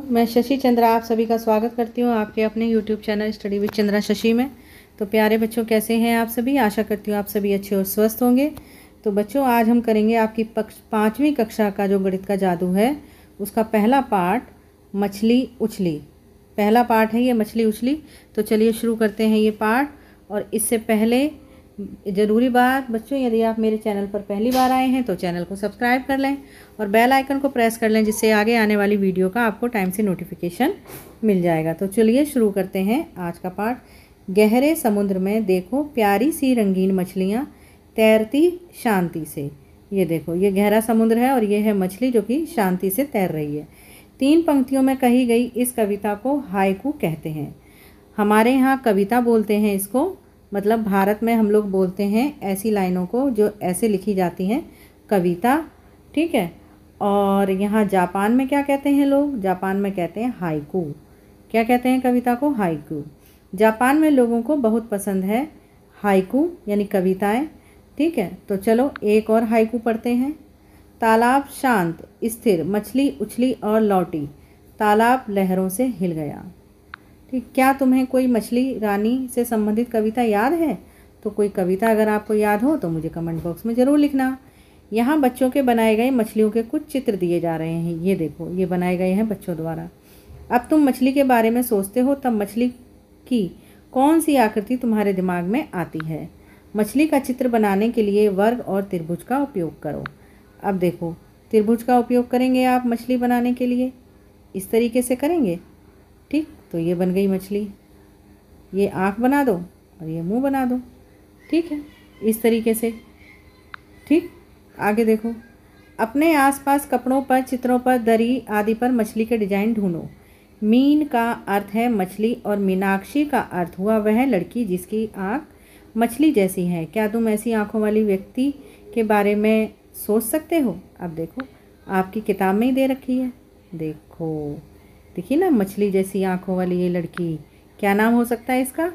मैं शशि चंद्रा आप सभी का स्वागत करती हूँ आपके अपने YouTube channel study with Chandra Shashi में तो प्यारे बच्चों कैसे हैं आप सभी आशा करती हूँ आप सभी अच्छे और स्वस्थ होंगे तो बच्चों आज हम करेंगे आपकी पक्ष पाँचवीं कक्षा का जो गणित का जादू है उसका पहला पार्ट मछली उछली पहला पार्ट है ये मछली उछली तो चलिए शुरू करते हैं ये पार्ट और इससे पहले ज़रूरी बात बच्चों यदि आप मेरे चैनल पर पहली बार आए हैं तो चैनल को सब्सक्राइब कर लें और बेल आइकन को प्रेस कर लें जिससे आगे आने वाली वीडियो का आपको टाइम से नोटिफिकेशन मिल जाएगा तो चलिए शुरू करते हैं आज का पाठ गहरे समुद्र में देखो प्यारी सी रंगीन मछलियाँ तैरती शांति से ये देखो ये गहरा समुद्र है और ये है मछली जो कि शांति से तैर रही है तीन पंक्तियों में कही गई इस कविता को हाइकू कहते हैं हमारे यहाँ कविता बोलते हैं इसको मतलब भारत में हम लोग बोलते हैं ऐसी लाइनों को जो ऐसे लिखी जाती हैं कविता ठीक है और यहाँ जापान में क्या कहते हैं लोग जापान में कहते हैं हाइकू क्या कहते हैं कविता को हाइकू जापान में लोगों को बहुत पसंद है हाइकू यानी कविताएं ठीक है तो चलो एक और हाइकू पढ़ते हैं तालाब शांत स्थिर मछली उछली और लौटी तालाब लहरों से हिल गया कि क्या तुम्हें कोई मछली रानी से संबंधित कविता याद है तो कोई कविता अगर आपको याद हो तो मुझे कमेंट बॉक्स में ज़रूर लिखना यहाँ बच्चों के बनाए गए मछलियों के कुछ चित्र दिए जा रहे हैं ये देखो ये बनाए गए हैं बच्चों द्वारा अब तुम मछली के बारे में सोचते हो तब मछली की कौन सी आकृति तुम्हारे दिमाग में आती है मछली का चित्र बनाने के लिए वर्ग और त्रिभुज का उपयोग करो अब देखो त्रिभुज का उपयोग करेंगे आप मछली बनाने के लिए इस तरीके से करेंगे तो ये बन गई मछली ये आँख बना दो और ये मुंह बना दो ठीक है इस तरीके से ठीक आगे देखो अपने आसपास कपड़ों पर चित्रों पर दरी आदि पर मछली के डिजाइन ढूंढो मीन का अर्थ है मछली और मीनाक्षी का अर्थ हुआ वह लड़की जिसकी आँख मछली जैसी है क्या तुम ऐसी आँखों वाली व्यक्ति के बारे में सोच सकते हो अब देखो आपकी किताब में ही दे रखी है देखो देखिए ना मछली जैसी आँखों वाली ये लड़की क्या नाम हो सकता है इसका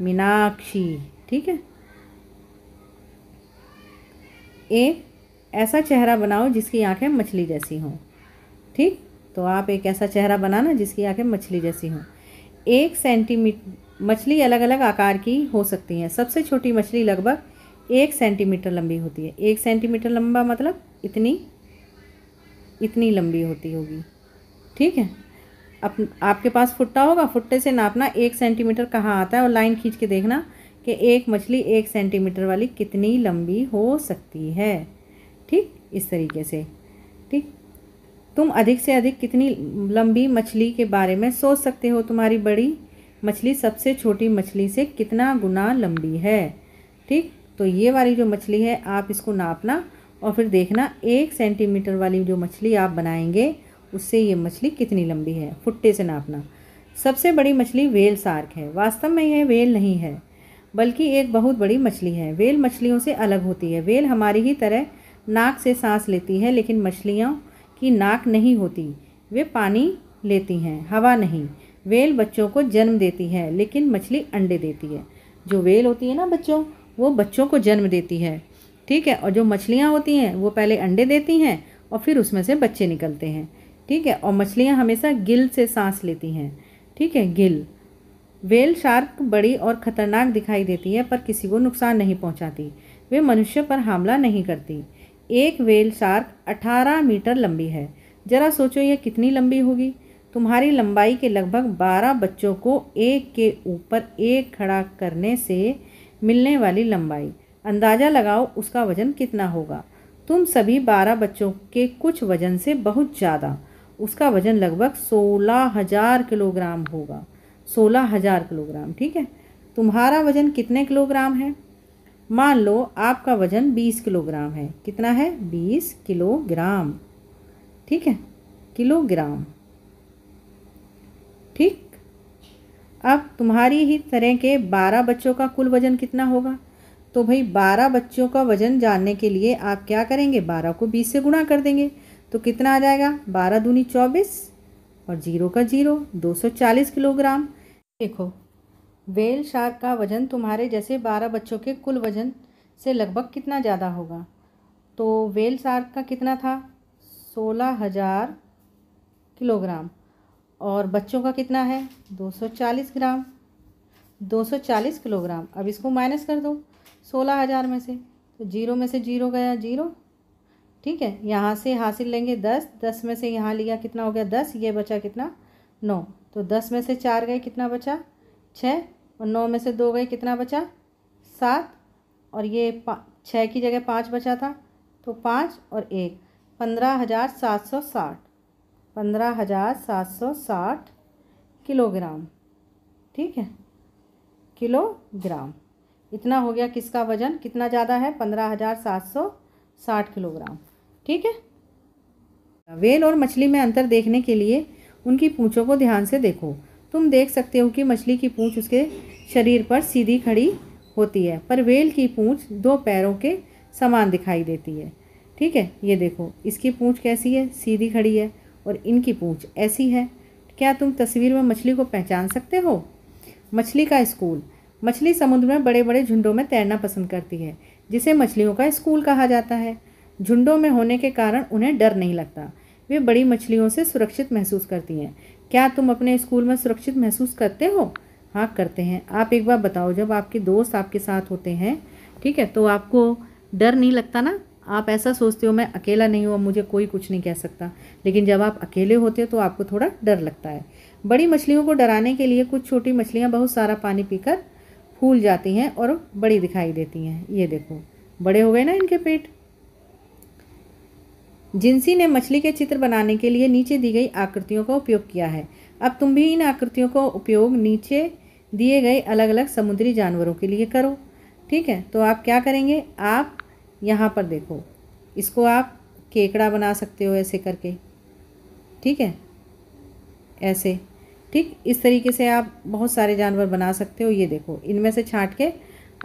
मीनाक्षी ठीक है एक ऐसा चेहरा बनाओ जिसकी आंखें मछली जैसी हों ठीक तो आप एक ऐसा चेहरा बनाना जिसकी आंखें मछली जैसी हों एक सेंटीमीटर मछली अलग अलग आकार की हो सकती हैं सबसे छोटी मछली लगभग एक सेंटीमीटर लंबी होती है एक सेंटीमीटर लंबा मतलब इतनी इतनी लंबी होती होगी ठीक है अप आपके पास फुट्टा होगा फुट्टे से नापना एक सेंटीमीटर कहाँ आता है और लाइन खींच के देखना कि एक मछली एक सेंटीमीटर वाली कितनी लंबी हो सकती है ठीक इस तरीके से ठीक तुम अधिक से अधिक कितनी लंबी मछली के बारे में सोच सकते हो तुम्हारी बड़ी मछली सबसे छोटी मछली से कितना गुना लंबी है ठीक तो ये वाली जो मछली है आप इसको नापना और फिर देखना एक सेंटीमीटर वाली जो मछली आप बनाएंगे उससे ये मछली कितनी लंबी है फुट्टे से नापना सबसे बड़ी मछली वेल सार्क है वास्तव में यह वेल नहीं है बल्कि एक बहुत बड़ी मछली है वेल मछलियों से अलग होती है वेल हमारी ही तरह नाक से सांस लेती है लेकिन मछलियों की नाक नहीं होती वे पानी लेती हैं हवा नहीं वेल बच्चों को जन्म देती है लेकिन मछली अंडे देती है जो वेल होती है ना बच्चों वो बच्चों को जन्म देती है ठीक है और जो मछलियाँ होती हैं वो पहले अंडे देती हैं और फिर उसमें से बच्चे निकलते हैं ठीक है और मछलियाँ हमेशा गिल से सांस लेती हैं ठीक है गिल वेल शार्क बड़ी और खतरनाक दिखाई देती है पर किसी को नुकसान नहीं पहुंचाती वे मनुष्य पर हमला नहीं करती एक वेल शार्क 18 मीटर लंबी है ज़रा सोचो यह कितनी लंबी होगी तुम्हारी लंबाई के लगभग 12 बच्चों को एक के ऊपर एक खड़ा करने से मिलने वाली लंबाई अंदाज़ा लगाओ उसका वज़न कितना होगा तुम सभी बारह बच्चों के कुछ वज़न से बहुत ज़्यादा उसका वज़न लगभग सोलह हज़ार किलोग्राम होगा सोलह हज़ार किलोग्राम ठीक है तुम्हारा वज़न कितने किलोग्राम है मान लो आपका वज़न बीस किलोग्राम है कितना है बीस किलोग्राम ठीक है किलोग्राम ठीक अब तुम्हारी ही तरह के बारह बच्चों का कुल वज़न कितना होगा तो भाई बारह बच्चों का वज़न जानने के लिए आप क्या करेंगे बारह को बीस से गुणा कर देंगे तो कितना आ जाएगा बारह दूनी चौबीस और जीरो का जीरो दो सौ चालीस किलोग्राम देखो वेल शार्क का वज़न तुम्हारे जैसे बारह बच्चों के कुल वज़न से लगभग कितना ज़्यादा होगा तो वेल शार्क का कितना था सोलह हज़ार किलोग्राम और बच्चों का कितना है दो सौ चालीस ग्राम दो सौ चालीस किलोग्राम अब इसको माइनस कर दो सोलह हज़ार में से तो जीरो में से जीरो गया जीरो ठीक है यहाँ से हासिल लेंगे दस दस में से यहाँ लिया कितना हो गया दस ये बचा कितना नौ तो दस में से चार गए कितना बचा छः और नौ में से दो गए कितना बचा सात और ये छः की जगह पाँच बचा था तो पाँच और एक पंद्रह हज़ार सात सौ साठ पंद्रह हज़ार सात सौ साठ किलोग्राम ठीक है किलोग्राम इतना हो गया किसका वज़न कितना ज़्यादा है पंद्रह हज़ार सात सौ साठ किलोग्राम ठीक है वेल और मछली में अंतर देखने के लिए उनकी पूँछों को ध्यान से देखो तुम देख सकते हो कि मछली की पूँछ उसके शरीर पर सीधी खड़ी होती है पर वेल की पूँछ दो पैरों के समान दिखाई देती है ठीक है ये देखो इसकी पूँछ कैसी है सीधी खड़ी है और इनकी पूँछ ऐसी है क्या तुम तस्वीर में मछली को पहचान सकते हो मछली का स्कूल मछली समुद्र में बड़े बड़े झुंडों में तैरना पसंद करती है जिसे मछलियों का स्कूल कहा जाता है झुंडों में होने के कारण उन्हें डर नहीं लगता वे बड़ी मछलियों से सुरक्षित महसूस करती हैं क्या तुम अपने स्कूल में सुरक्षित महसूस करते हो हाँ करते हैं आप एक बार बताओ जब आपके दोस्त आपके साथ होते हैं ठीक है तो आपको डर नहीं लगता ना आप ऐसा सोचते हो मैं अकेला नहीं हूँ मुझे कोई कुछ नहीं कह सकता लेकिन जब आप अकेले होते हो तो आपको थोड़ा डर लगता है बड़ी मछलियों को डराने के लिए कुछ छोटी मछलियाँ बहुत सारा पानी पीकर फूल जाती हैं और बड़ी दिखाई देती हैं ये देखो बड़े हो गए ना इनके पेट जिनसी ने मछली के चित्र बनाने के लिए नीचे दी गई आकृतियों का उपयोग किया है अब तुम भी इन आकृतियों का उपयोग नीचे दिए गए अलग अलग समुद्री जानवरों के लिए करो ठीक है तो आप क्या करेंगे आप यहाँ पर देखो इसको आप केकड़ा बना सकते हो ऐसे करके ठीक है ऐसे ठीक इस तरीके से आप बहुत सारे जानवर बना सकते हो ये देखो इनमें से छाँट के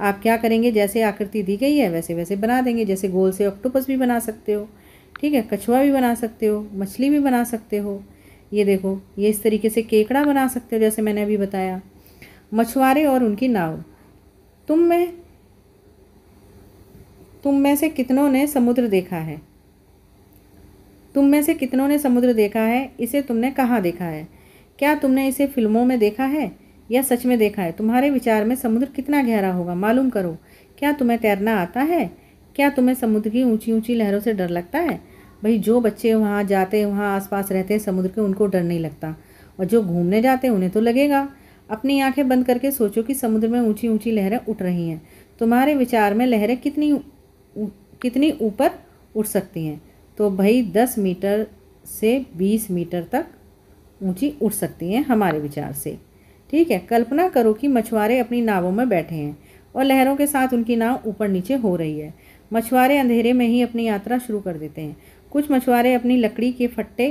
आप क्या करेंगे जैसे आकृति दी गई है वैसे वैसे बना देंगे जैसे गोल से ऑक्टोपस भी बना सकते हो ठीक है कछुआ भी बना सकते हो मछली भी बना सकते हो ये देखो ये इस तरीके से केकड़ा बना सकते हो जैसे मैंने अभी बताया मछुआरे और उनकी नाव तुम में तुम में से कितनों ने समुद्र देखा है तुम में से कितनों ने समुद्र देखा है इसे तुमने कहाँ देखा है क्या तुमने इसे फिल्मों में देखा है या सच में देखा है तुम्हारे विचार में समुद्र कितना गहरा होगा मालूम करो क्या तुम्हें तैरना आता है क्या तुम्हें समुद्र की ऊंची ऊंची लहरों से डर लगता है भाई जो बच्चे वहाँ जाते हैं वहाँ आसपास रहते हैं समुद्र के उनको डर नहीं लगता और जो घूमने जाते हैं उन्हें तो लगेगा अपनी आंखें बंद करके सोचो कि समुद्र में ऊंची ऊंची लहरें उठ रही हैं तुम्हारे विचार में लहरें कितनी कितनी ऊपर उठ सकती हैं तो भाई दस मीटर से बीस मीटर तक ऊंची उठ सकती हैं हमारे विचार से ठीक है कल्पना करो कि मछुआरे अपनी नावों में बैठे हैं और लहरों के साथ उनकी नाव ऊपर नीचे हो रही है मछुआरे अंधेरे में ही अपनी यात्रा शुरू कर देते हैं कुछ मछुआरे अपनी लकड़ी के फट्टे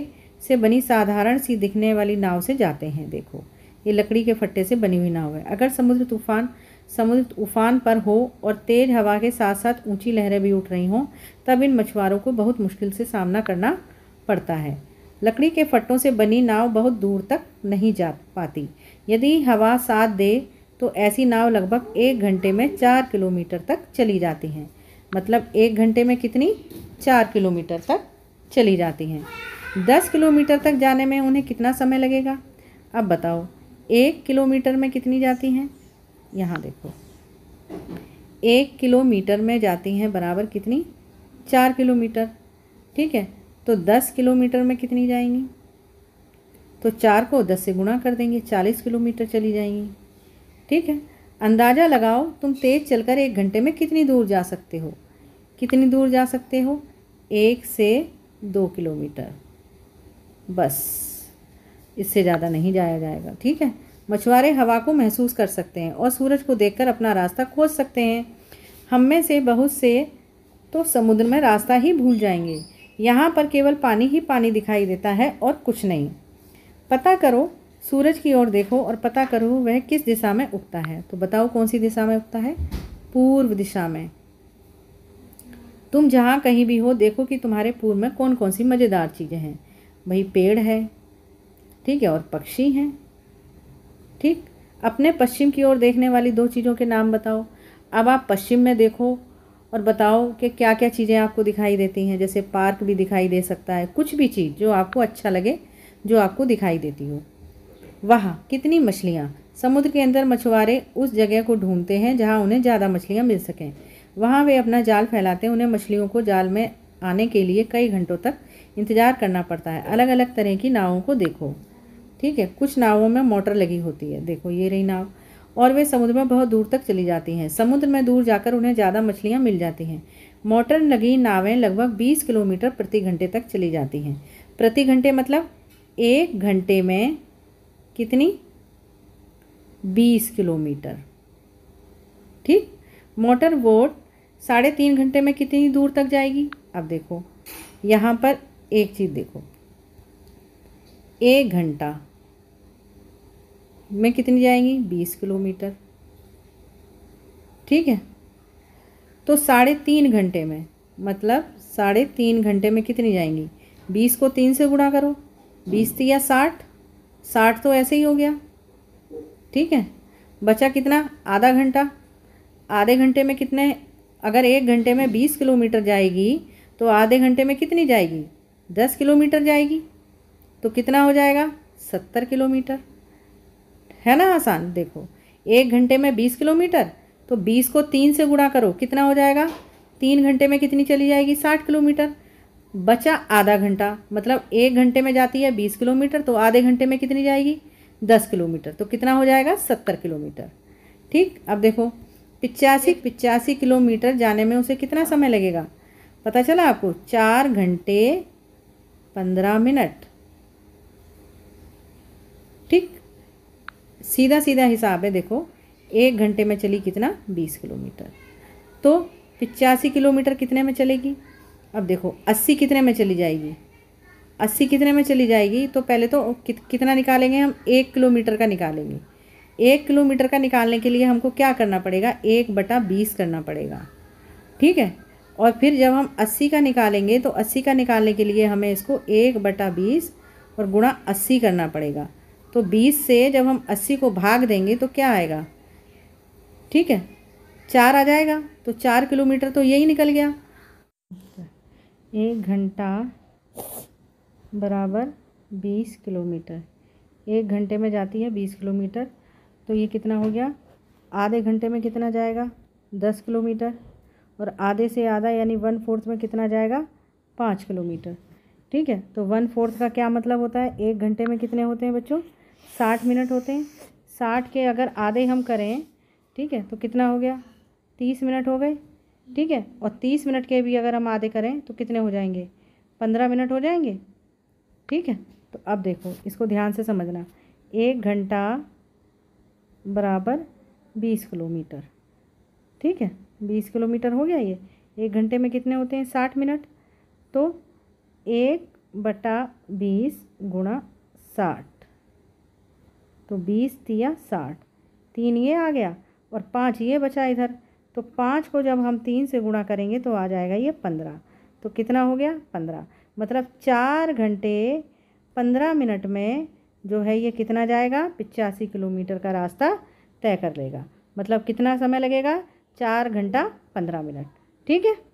से बनी साधारण सी दिखने वाली नाव से जाते हैं देखो ये लकड़ी के फट्टे से बनी हुई नाव है अगर समुद्र तूफान समुद्र उफान पर हो और तेज हवा के साथ साथ ऊंची लहरें भी उठ रही हों तब इन मछुआरों को बहुत मुश्किल से सामना करना पड़ता है लकड़ी के फट्टों से बनी नाव बहुत दूर तक नहीं जा पाती यदि हवा साथ दे तो ऐसी नाव लगभग एक घंटे में चार किलोमीटर तक चली जाती हैं मतलब एक घंटे में कितनी चार किलोमीटर तक चली जाती हैं दस किलोमीटर तक जाने में उन्हें कितना समय लगेगा अब बताओ एक किलोमीटर में कितनी जाती हैं यहाँ देखो एक किलोमीटर में जाती हैं बराबर कितनी चार किलोमीटर ठीक है तो दस किलोमीटर में कितनी जाएंगी तो चार को दस से गुणा कर देंगे चालीस किलोमीटर चली जाएंगी ठीक है अंदाज़ा लगाओ तुम तेज़ चलकर एक घंटे में कितनी दूर जा सकते हो कितनी दूर जा सकते हो एक से दो किलोमीटर बस इससे ज़्यादा नहीं जाया जाएगा ठीक है मछुआरे हवा को महसूस कर सकते हैं और सूरज को देखकर अपना रास्ता खोज सकते हैं हम में से बहुत से तो समुद्र में रास्ता ही भूल जाएंगे यहाँ पर केवल पानी ही पानी दिखाई देता है और कुछ नहीं पता करो सूरज की ओर देखो और पता करो वह किस दिशा में उगता है तो बताओ कौन सी दिशा में उगता है पूर्व दिशा में तुम जहाँ कहीं भी हो देखो कि तुम्हारे पूर्व में कौन कौन सी मज़ेदार चीज़ें हैं वही पेड़ है ठीक है और पक्षी हैं ठीक अपने पश्चिम की ओर देखने वाली दो चीज़ों के नाम बताओ अब आप पश्चिम में देखो और बताओ कि क्या क्या चीज़ें आपको दिखाई देती हैं जैसे पार्क भी दिखाई दे सकता है कुछ भी चीज़ जो आपको अच्छा लगे जो आपको दिखाई देती हो वहाँ कितनी मछलियाँ समुद्र के अंदर मछुआरे उस जगह को ढूंढते हैं जहाँ उन्हें ज़्यादा मछलियाँ मिल सकें वहाँ वे अपना जाल फैलाते हैं उन्हें मछलियों को जाल में आने के लिए कई घंटों तक इंतज़ार करना पड़ता है अलग अलग तरह की नावों को देखो ठीक है कुछ नावों में मोटर लगी होती है देखो ये रही नाव और वे समुद्र में बहुत दूर तक चली जाती हैं समुद्र में दूर जाकर उन्हें ज़्यादा मछलियाँ मिल जाती हैं मोटर लगी नावें लगभग 20 किलोमीटर प्रति घंटे तक चली जाती हैं प्रति घंटे मतलब एक घंटे में कितनी बीस किलोमीटर ठीक मोटर बोट साढ़े तीन घंटे में कितनी दूर तक जाएगी अब देखो यहाँ पर एक चीज़ देखो एक घंटा में कितनी जाएंगी बीस किलोमीटर ठीक है तो साढ़े तीन घंटे में मतलब साढ़े तीन घंटे में कितनी जाएंगी बीस को तीन से गुणा करो बीस तो या साठ साठ तो ऐसे ही हो गया ठीक है बचा कितना आधा घंटा आधे घंटे में कितने अगर एक घंटे में बीस किलोमीटर जाएगी तो आधे घंटे में कितनी जाएगी दस किलोमीटर जाएगी तो कितना हो जाएगा सत्तर किलोमीटर है ना आसान देखो एक घंटे में बीस किलोमीटर तो बीस को तीन से गुणा करो कितना हो जाएगा तीन घंटे में कितनी चली जाएगी साठ किलोमीटर बचा आधा घंटा मतलब एक घंटे में जाती है बीस किलोमीटर तो आधे घंटे में कितनी जाएगी दस किलोमीटर तो कितना हो जाएगा सत्तर किलोमीटर ठीक अब देखो पिचासी पिचासी किलोमीटर जाने में उसे कितना समय लगेगा पता चला आपको चार घंटे पंद्रह मिनट ठीक सीधा सीधा हिसाब है देखो एक घंटे में चली कितना बीस किलोमीटर तो पिचासी किलोमीटर कितने में चलेगी अब देखो अस्सी कितने में चली जाएगी अस्सी कितने में चली जाएगी तो पहले तो कितना निकालेंगे हम एक किलोमीटर का निकालेंगे एक किलोमीटर का निकालने के लिए हमको क्या करना पड़ेगा एक बटा बीस करना पड़ेगा ठीक है और फिर जब हम अस्सी का निकालेंगे तो अस्सी का निकालने के लिए हमें इसको एक बटा बीस और गुणा अस्सी करना पड़ेगा तो बीस से जब हम अस्सी को भाग देंगे तो क्या आएगा ठीक है चार आ जाएगा तो चार किलोमीटर तो यही निकल गया एक घंटा बराबर बीस किलोमीटर एक घंटे में जाती है बीस किलोमीटर तो ये कितना हो गया आधे घंटे में कितना जाएगा दस किलोमीटर और आधे से आधा यानी वन फोर्थ में कितना जाएगा पाँच किलोमीटर ठीक है तो वन फोर्थ का क्या मतलब होता है एक घंटे में कितने होते हैं बच्चों साठ मिनट होते हैं साठ के अगर आधे हम करें ठीक है तो कितना हो गया तीस मिनट हो गए ठीक है और तीस मिनट के भी अगर हम आधे करें तो कितने हो जाएंगे पंद्रह मिनट हो जाएंगे ठीक है तो अब देखो इसको ध्यान से समझना एक घंटा बराबर बीस किलोमीटर ठीक है बीस किलोमीटर हो गया ये एक घंटे में कितने होते हैं साठ मिनट तो एक बटा बीस गुणा साठ तो बीस तिया साठ तीन ये आ गया और पाँच ये बचा इधर तो पाँच को जब हम तीन से गुणा करेंगे तो आ जाएगा ये पंद्रह तो कितना हो गया पंद्रह मतलब चार घंटे पंद्रह मिनट में जो है ये कितना जाएगा पिचासी किलोमीटर का रास्ता तय कर लेगा मतलब कितना समय लगेगा चार घंटा पंद्रह मिनट ठीक है